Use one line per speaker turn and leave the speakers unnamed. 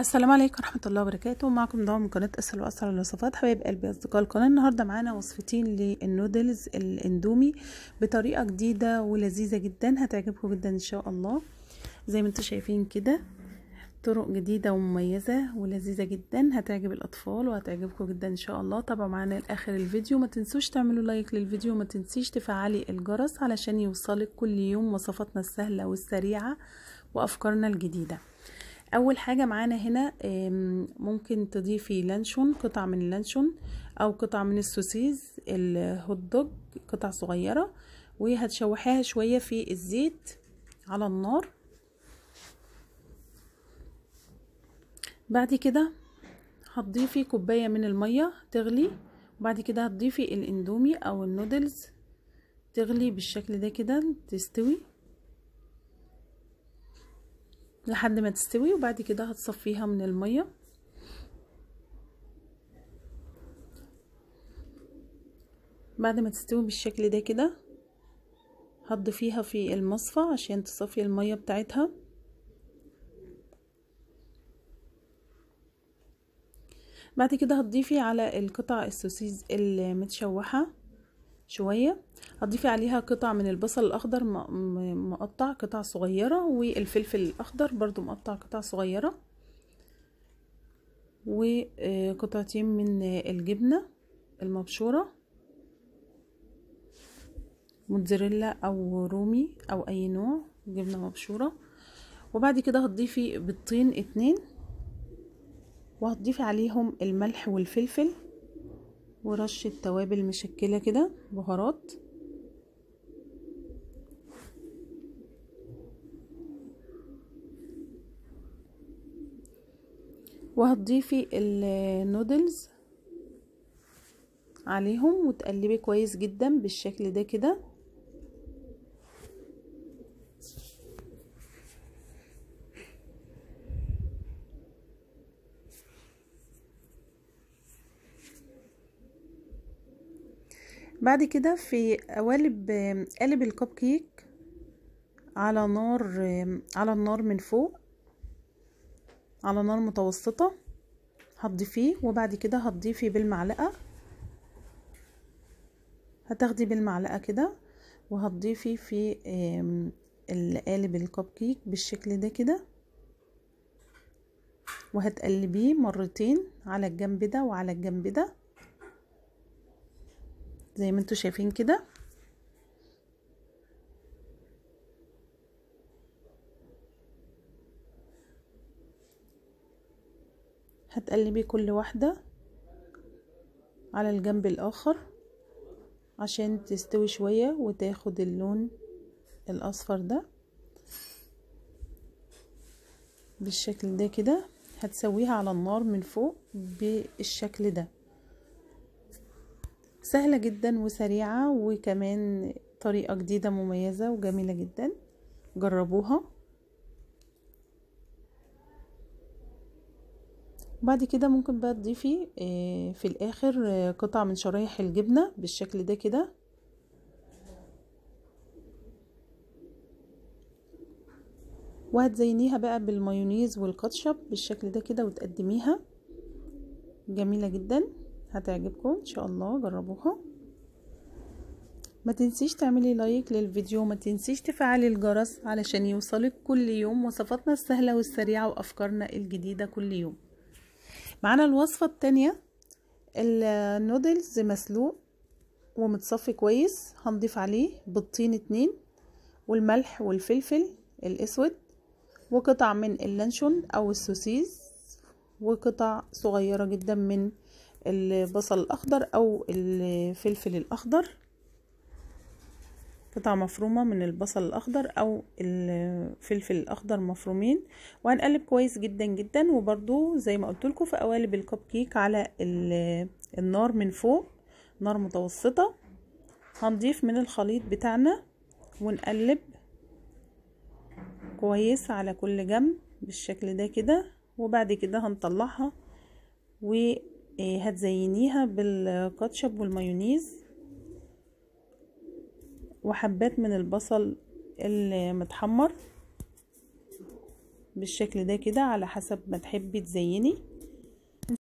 السلام عليكم ورحمة الله وبركاته معكم ضوء من قناة أسهل وأسهل الوصفات حبايب قلبي أصدقاء القناة النهاردة معانا وصفتين للنودلز الاندومي بطريقة جديدة ولذيذة جدا هتعجبكم جدا إن شاء الله زي ما انتم شايفين كده طرق جديدة ومميزة ولذيذة جدا هتعجب الأطفال وهتعجبكم جدا إن شاء الله طبعا معانا لآخر الفيديو ما تنسوش تعملوا لايك للفيديو ما تنسيش تفعلي الجرس علشان يوصلك كل يوم وصفاتنا السهلة والسريعة وأفكارنا الجديدة اول حاجه معانا هنا ممكن تضيفي لانشون قطع من اللانشون او قطع من السوسيز الهوت دوج قطع صغيره وهتشوحيها شويه في الزيت على النار بعد كده هتضيفي كوبايه من الميه تغلي وبعد كده هتضيفي الاندومي او النودلز تغلي بالشكل ده كده تستوي لحد ما تستوي وبعد كده هتصفيها من المية بعد ما تستوي بالشكل ده كده هتضيفيها في المصفى عشان تصفي المية بتاعتها بعد كده هتضيفي على القطع السوسيز المتشوحة شوية هتضيفي عليها قطع من البصل الأخضر مقطع قطع صغيرة والفلفل الأخضر برضو مقطع قطع صغيرة وقطعتين من الجبنة المبشورة موتزاريلا أو رومي أو أي نوع جبنة مبشورة وبعد كده هتضيفي بيضتين اتنين وهتضيفي عليهم الملح والفلفل ورشة توابل مشكلة كده بهارات وهتضيفي النودلز عليهم وتقلبي كويس جدا بالشكل ده كده بعد كده في قوالب قالب الكب كيك على نار على النار من فوق على نار متوسطة هتضيفيه وبعد كده هتضيفي بالمعلقة هتاخدي بالمعلقة كده وهتضيفي في القالب الكب كيك بالشكل ده كده وهتقلبيه مرتين على الجنب ده وعلى الجنب ده زي ما انتوا شايفين كده هتقلبي كل واحدة على الجنب الآخر عشان تستوي شوية وتاخد اللون الأصفر ده بالشكل ده كده هتسويها على النار من فوق بالشكل ده سهلة جدا وسريعة وكمان طريقة جديدة مميزة وجميلة جدا جربوها بعد كده ممكن بقى تضيفي آه، في الاخر آه، قطع من شرايح الجبنة بالشكل ده كده وهتزينيها بقى بالمايونيز والكاتشب بالشكل ده كده وتقدميها جميلة جداً هتعجبكم ان شاء الله جربوها ما تنسيش تعملي لايك للفيديو ما تنسيش تفعلي الجرس علشان يوصلك كل يوم وصفاتنا السهلة والسريعة وأفكارنا الجديدة كل يوم معانا الوصفة التانية النودلز مسلوق ومتصفي كويس هنضيف عليه بطين اتنين والملح والفلفل الأسود وقطع من اللانشون أو السوسيز وقطع صغيرة جدا من البصل الأخضر أو الفلفل الأخضر قطع مفرومة من البصل الأخضر أو الفلفل الأخضر مفرومين وهنقلب كويس جدا جدا وبرضو زي ما قلت لكم في قوالب الكب كيك على النار من فوق نار متوسطة هنضيف من الخليط بتاعنا ونقلب كويس على كل جنب بالشكل ده كده وبعد كده هنطلعها إيه، هتزينيها بالكاتشب والمايونيز وحبات من البصل المتحمر بالشكل ده كده على حسب ما تحبي تزيني